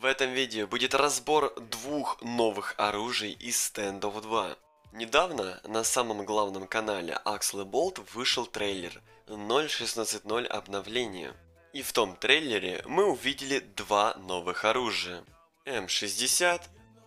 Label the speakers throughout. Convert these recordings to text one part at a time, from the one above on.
Speaker 1: В этом видео будет разбор двух новых оружий из стендов 2. Недавно на самом главном канале Axel Bolt вышел трейлер 0.16.0 обновление. И в том трейлере мы увидели два новых оружия. М60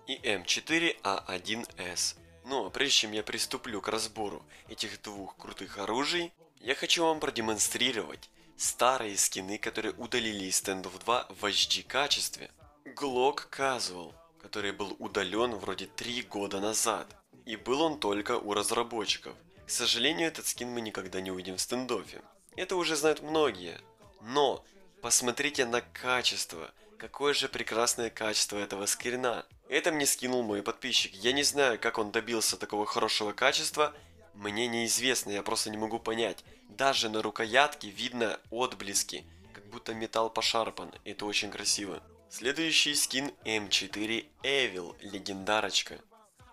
Speaker 1: и М4А1С. Но ну, а прежде чем я приступлю к разбору этих двух крутых оружий, я хочу вам продемонстрировать старые скины, которые удалили из стендов 2 в HD качестве – Glock Casual, который был удален вроде три года назад, и был он только у разработчиков. К сожалению, этот скин мы никогда не увидим в стендофе. Это уже знают многие. Но посмотрите на качество. Какое же прекрасное качество этого скрина. Это мне скинул мой подписчик. Я не знаю, как он добился такого хорошего качества. Мне неизвестно, я просто не могу понять. Даже на рукоятке видно отблески, как будто металл пошарпан. Это очень красиво. Следующий скин М4 Evil, легендарочка.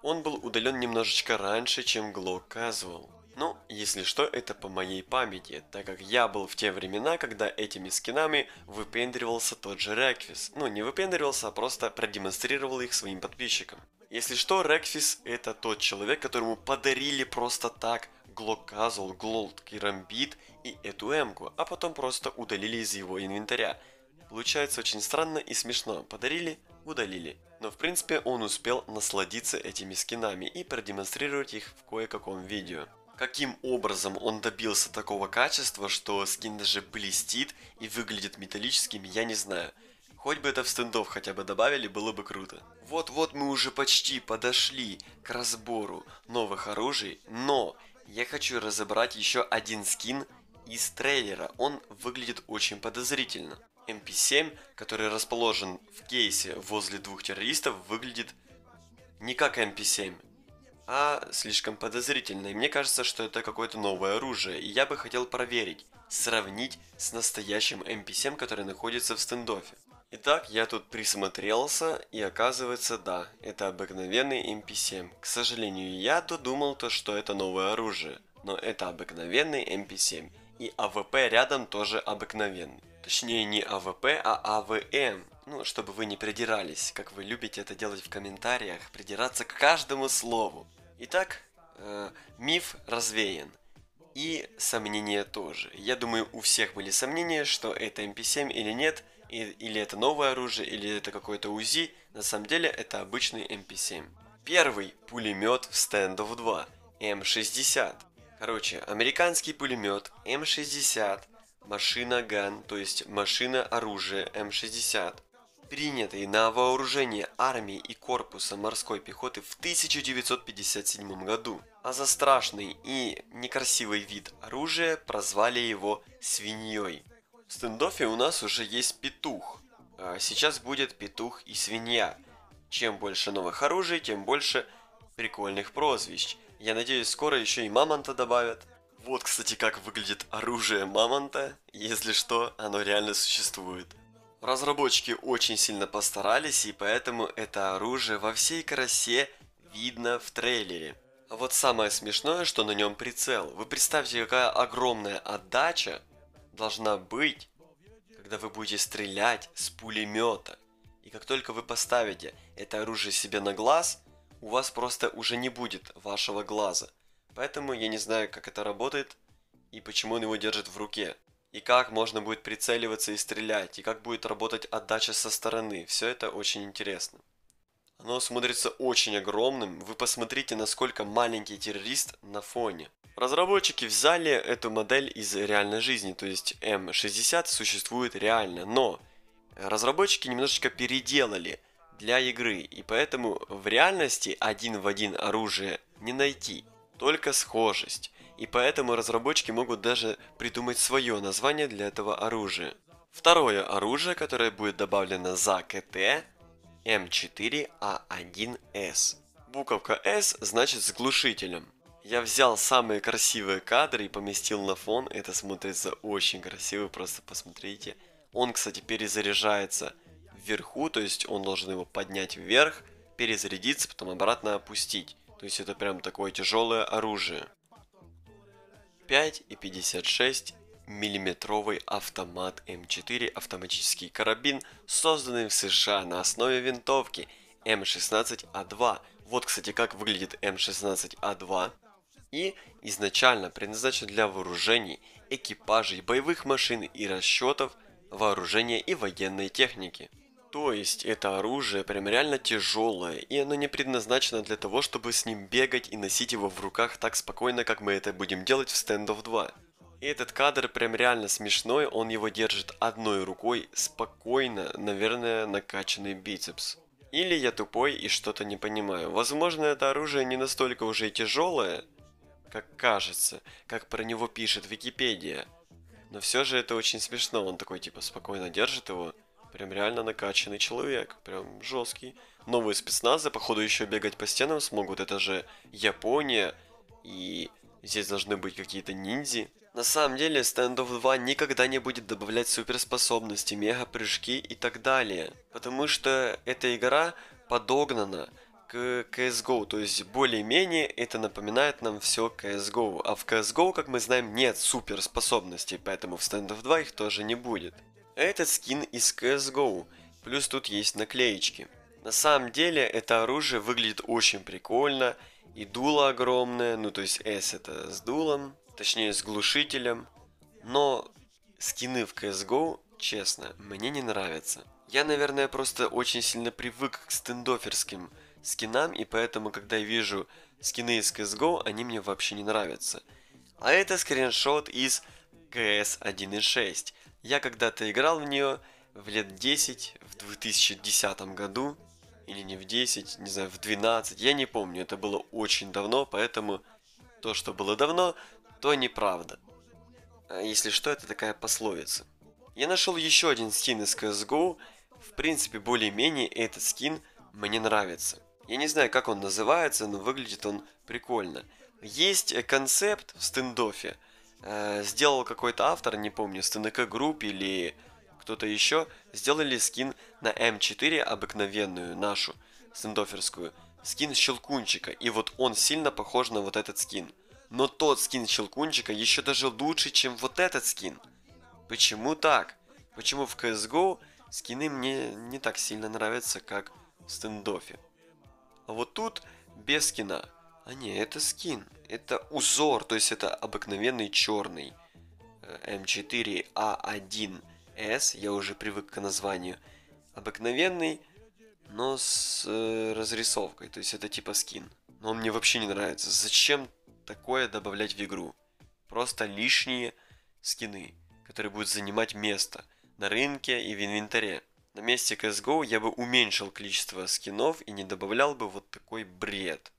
Speaker 1: Он был удален немножечко раньше, чем Glow Casual. Ну, если что, это по моей памяти, так как я был в те времена, когда этими скинами выпендривался тот же Реквис. Ну, не выпендривался, а просто продемонстрировал их своим подписчикам. Если что, Реквис это тот человек, которому подарили просто так Glow Глокказл, Глолд, Керамбит и эту эмку, а потом просто удалили из его инвентаря. Получается очень странно и смешно. Подарили, удалили. Но в принципе он успел насладиться этими скинами и продемонстрировать их в кое-каком видео. Каким образом он добился такого качества, что скин даже блестит и выглядит металлическим, я не знаю. Хоть бы это в стендов хотя бы добавили, было бы круто. Вот-вот мы уже почти подошли к разбору новых оружий, но я хочу разобрать еще один скин из трейлера. Он выглядит очень подозрительно. MP7, который расположен в кейсе возле двух террористов, выглядит не как MP7, а слишком подозрительно. И мне кажется, что это какое-то новое оружие. И я бы хотел проверить, сравнить с настоящим MP7, который находится в стендофе. Итак, я тут присмотрелся, и оказывается, да, это обыкновенный MP7. К сожалению, я то то, что это новое оружие, но это обыкновенный MP7. И АВП рядом тоже обыкновенный. Точнее, не АВП, а АВМ. А ну, чтобы вы не придирались, как вы любите это делать в комментариях, придираться к каждому слову. Итак, э, миф развеян. И сомнения тоже. Я думаю, у всех были сомнения, что это MP7 эм или нет, и, или это новое оружие, или это какое-то УЗИ. На самом деле, это обычный MP7. Эм Первый пулемет в стендов 2, М60. Короче, американский пулемет М60 эм машина ГАН, то есть машина оружия М60, принятый на вооружение армии и корпуса морской пехоты в 1957 году. А за страшный и некрасивый вид оружия прозвали его свиньей. В стендофе у нас уже есть петух. А сейчас будет петух и свинья. Чем больше новых оружий, тем больше прикольных прозвищ. Я надеюсь, скоро еще и мамонта добавят. Вот, кстати, как выглядит оружие мамонта. Если что, оно реально существует. Разработчики очень сильно постарались, и поэтому это оружие во всей красе видно в трейлере. А вот самое смешное, что на нем прицел. Вы представьте, какая огромная отдача должна быть, когда вы будете стрелять с пулемета. И как только вы поставите это оружие себе на глаз, у вас просто уже не будет вашего глаза. Поэтому я не знаю, как это работает и почему он его держит в руке. И как можно будет прицеливаться и стрелять, и как будет работать отдача со стороны. Все это очень интересно. Оно смотрится очень огромным, вы посмотрите, насколько маленький террорист на фоне. Разработчики взяли эту модель из реальной жизни, то есть М60 существует реально, но разработчики немножечко переделали для игры, и поэтому в реальности один в один оружие не найти только схожесть, и поэтому разработчики могут даже придумать свое название для этого оружия. Второе оружие, которое будет добавлено за КТ, М4А1С. Буковка S значит с глушителем. Я взял самые красивые кадры и поместил на фон. Это смотрится очень красиво, просто посмотрите. Он, кстати, перезаряжается вверху, то есть он должен его поднять вверх, перезарядиться, потом обратно опустить. То есть это прям такое тяжелое оружие. 5 и 56 миллиметровый автомат М4, эм автоматический карабин, созданный в США на основе винтовки М16А2. Эм а вот, кстати, как выглядит М16А2. Эм а и изначально предназначен для вооружений, экипажей, боевых машин и расчетов, вооружения и военной техники. То есть это оружие прям реально тяжелое, и оно не предназначено для того, чтобы с ним бегать и носить его в руках так спокойно, как мы это будем делать в Standoff 2. И этот кадр прям реально смешной, он его держит одной рукой спокойно, наверное, накачанный бицепс. Или я тупой и что-то не понимаю. Возможно, это оружие не настолько уже и тяжелое, как кажется, как про него пишет Википедия. Но все же это очень смешно, он такой типа спокойно держит его, Прям реально накачанный человек, прям жесткий. Новые спецназы, походу, еще бегать по стенам смогут. Это же Япония, и здесь должны быть какие-то ниндзи. На самом деле, Standoff 2 никогда не будет добавлять суперспособности, мега-прыжки и так далее. Потому что эта игра подогнана к CSGO, то есть более-менее это напоминает нам все CSGO, а в CSGO, как мы знаем, нет суперспособностей, поэтому в Stand of 2 их тоже не будет. Этот скин из CSGO, плюс тут есть наклеечки. На самом деле это оружие выглядит очень прикольно, и дуло огромное, ну то есть S это с дулом, точнее с глушителем, но скины в CSGO, честно, мне не нравятся. Я, наверное, просто очень сильно привык к стендоферским скинам, и поэтому, когда я вижу скины из CSGO, они мне вообще не нравятся. А это скриншот из CS я когда-то играл в нее в лет 10, в 2010 году, или не в 10, не знаю, в 12, я не помню, это было очень давно, поэтому то, что было давно, то неправда. А если что, это такая пословица. Я нашел еще один скин из CSGO, в принципе, более-менее этот скин мне нравится. Я не знаю, как он называется, но выглядит он прикольно. Есть концепт в стендофе – э, сделал какой-то автор, не помню, с Групп или кто-то еще, сделали скин на М4 обыкновенную нашу, стендоферскую, скин Щелкунчика, и вот он сильно похож на вот этот скин. Но тот скин Щелкунчика еще даже лучше, чем вот этот скин. Почему так? Почему в CSGO скины мне не так сильно нравятся, как в стендофе? А вот тут без скина. А не, это скин это узор, то есть это обыкновенный черный э, М4А1С, эм я уже привык к названию, обыкновенный, но с э, разрисовкой, то есть это типа скин. Но он мне вообще не нравится. Зачем такое добавлять в игру? Просто лишние скины, которые будут занимать место на рынке и в инвентаре. На месте CSGO я бы уменьшил количество скинов и не добавлял бы вот такой бред –